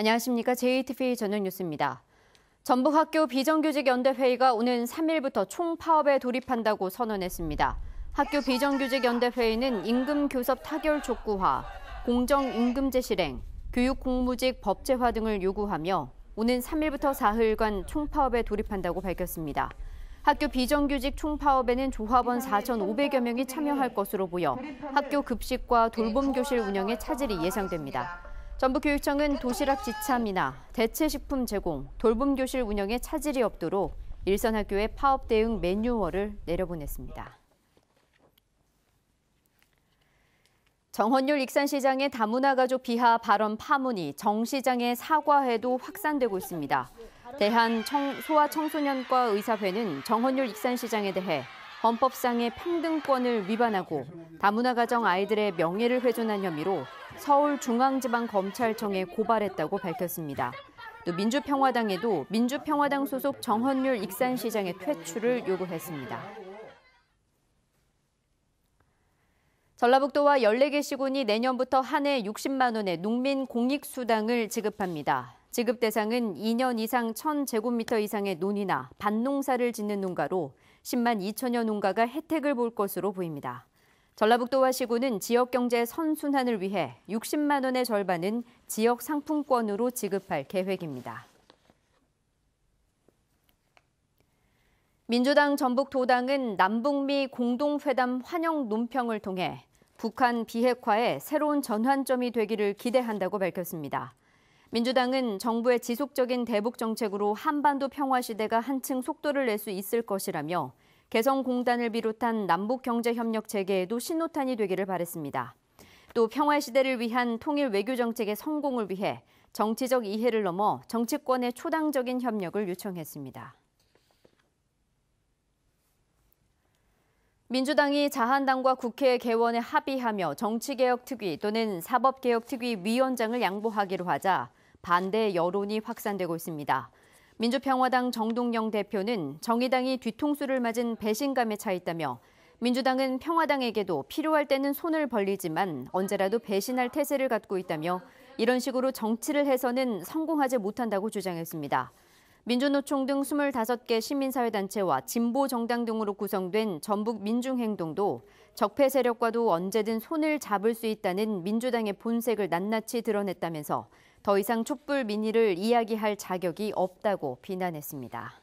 안녕하십니까. JTV 전용 뉴스입니다. 전북학교 비정규직연대회의가 오는 3일부터 총파업에 돌입한다고 선언했습니다. 학교 비정규직연대회의는 임금교섭 타결 촉구화, 공정임금제 실행, 교육공무직 법제화 등을 요구하며 오는 3일부터 사흘간 총파업에 돌입한다고 밝혔습니다. 학교 비정규직 총파업에는 조합원 4,500여 명이 참여할 것으로 보여 학교 급식과 돌봄 교실 운영에 차질이 예상됩니다. 전북교육청은 도시락 지참이나 대체식품 제공, 돌봄교실 운영에 차질이 없도록 일선학교의 파업 대응 매뉴얼을 내려보냈습니다. 정헌율 익산시장의 다문화 가족 비하 발언 파문이 정 시장의 사과해도 확산되고 있습니다. 대한 청, 소아청소년과 의사회는 정헌율 익산시장에 대해 헌법상의 평등권을 위반하고 다문화 가정 아이들의 명예를 훼손한 혐의로 서울중앙지방검찰청에 고발했다고 밝혔습니다. 또 민주평화당에도 민주평화당 소속 정헌율 익산시장의 퇴출을 요구했습니다. 전라북도와 14개 시군이 내년부터 한 해 60만 원의 농민 공익수당을 지급합니다. 지급 대상은 2년 이상 1,000제곱미터 이상의 논이나 밭농사를 짓는 농가로 10만 2천여 농가가 혜택을 볼 것으로 보입니다. 전라북도와 시군은 지역 경제 선순환을 위해 60만 원의 절반은 지역 상품권으로 지급할 계획입니다. 민주당 전북도당은 남북미 공동회담 환영 논평을 통해 북한 비핵화의 새로운 전환점이 되기를 기대한다고 밝혔습니다. 민주당은 정부의 지속적인 대북 정책으로 한반도 평화 시대가 한층 속도를 낼 수 있을 것이라며 개성공단을 비롯한 남북 경제 협력 체계에도 신호탄이 되기를 바랬습니다. 또 평화 시대를 위한 통일 외교 정책의 성공을 위해 정치적 이해를 넘어 정치권의 초당적인 협력을 요청했습니다. 민주당이 자한당과 국회 개원에 합의하며 정치개혁특위 또는 사법개혁특위 위원장을 양보하기로 하자 반대 여론이 확산되고 있습니다. 민주평화당 정동영 대표는 정의당이 뒤통수를 맞은 배신감에 차 있다며 민주당은 평화당에게도 필요할 때는 손을 벌리지만 언제라도 배신할 태세를 갖고 있다며 이런 식으로 정치를 해서는 성공하지 못한다고 주장했습니다. 민주노총 등 25개 시민사회단체와 진보 정당 등으로 구성된 전북 민중행동도 적폐 세력과도 언제든 손을 잡을 수 있다는 민주당의 본색을 낱낱이 드러냈다면서 더 이상 촛불 민의를 이야기할 자격이 없다고 비난했습니다.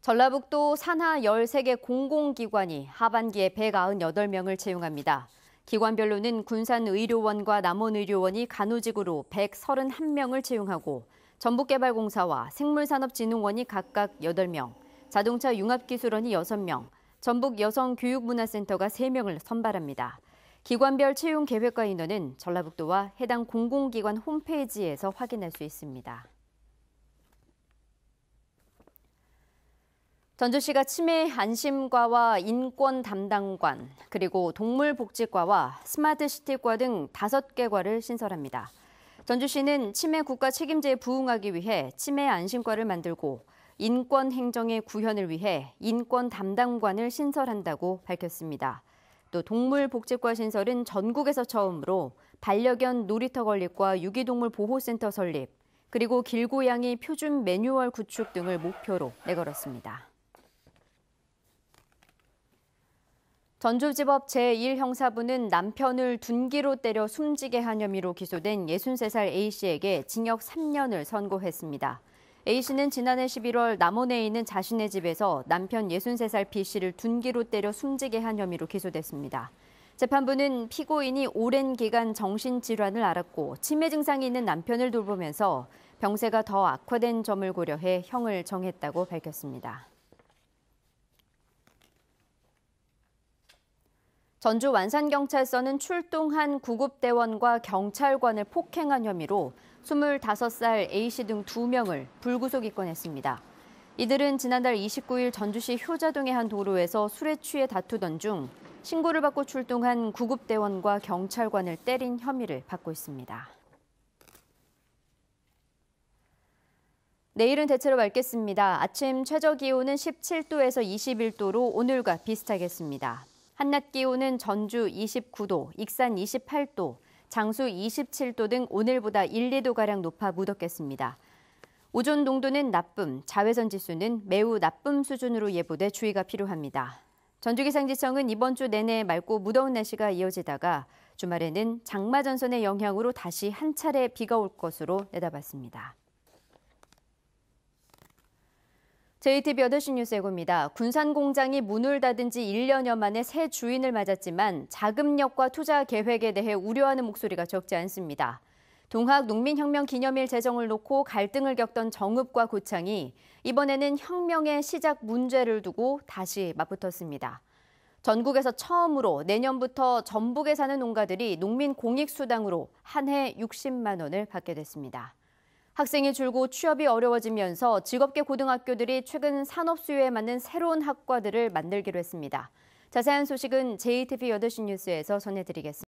전라북도 산하 13개 공공기관이 하반기에 198명을 채용합니다. 기관별로는 군산의료원과 남원의료원이 간호직으로 131명을 채용하고 전북개발공사와 생물산업진흥원이 각각 8명, 자동차 융합기술원이 6명, 전북여성교육문화센터가 3명을 선발합니다. 기관별 채용 계획과 인원은 전라북도와 해당 공공기관 홈페이지에서 확인할 수 있습니다. 전주시가 치매 안심과와 인권 담당관, 그리고 동물복지과와 스마트시티과 등 다섯 개 과를 신설합니다. 전주시는 치매 국가 책임제에 부응하기 위해 치매 안심과를 만들고 인권 행정의 구현을 위해 인권 담당관을 신설한다고 밝혔습니다. 또 동물복지과 신설은 전국에서 처음으로 반려견 놀이터 건립과 유기동물 보호센터 설립, 그리고 길고양이 표준 매뉴얼 구축 등을 목표로 내걸었습니다. 전주지법 제1형사부는 남편을 둔기로 때려 숨지게 한 혐의로 기소된 63살 A씨에게 징역 3년을 선고했습니다. A씨는 지난해 11월 남원에 있는 자신의 집에서 남편 63살 B씨를 둔기로 때려 숨지게 한 혐의로 기소됐습니다. 재판부는 피고인이 오랜 기간 정신질환을 앓았고 치매 증상이 있는 남편을 돌보면서 병세가 더 악화된 점을 고려해 형을 정했다고 밝혔습니다. 전주 완산경찰서는 출동한 구급대원과 경찰관을 폭행한 혐의로 25살 A씨 등 2명을 불구속 입건했습니다. 이들은 지난달 29일 전주시 효자동의 한 도로에서 술에 취해 다투던 중 신고를 받고 출동한 구급대원과 경찰관을 때린 혐의를 받고 있습니다. 내일은 대체로 맑겠습니다. 아침 최저 기온은 17도에서 21도로 오늘과 비슷하겠습니다. 한낮 기온은 전주 29도, 익산 28도, 장수 27도 등 오늘보다 1, 2도가량 높아 무덥겠습니다. 오존 농도는 나쁨, 자외선 지수는 매우 나쁨 수준으로 예보돼 주의가 필요합니다. 전주기상지청은 이번 주 내내 맑고 무더운 날씨가 이어지다가 주말에는 장마 전선의 영향으로 다시 한 차례 비가 올 것으로 내다봤습니다. JTB 8시 뉴스 예고입니다. 군산 공장이 문을 닫은 지 1년여 만에 새 주인을 맞았지만 자금력과 투자 계획에 대해 우려하는 목소리가 적지 않습니다. 동학 농민혁명 기념일 제정을 놓고 갈등을 겪던 정읍과 고창이 이번에는 혁명의 시작 문제를 두고 다시 맞붙었습니다. 전국에서 처음으로 내년부터 전북에 사는 농가들이 농민 공익수당으로 한 해 60만 원을 받게 됐습니다. 학생이 줄고 취업이 어려워지면서 직업계 고등학교들이 최근 산업 수요에 맞는 새로운 학과들을 만들기로 했습니다. 자세한 소식은 j t v c 8시 뉴스에서 전해드리겠습니다.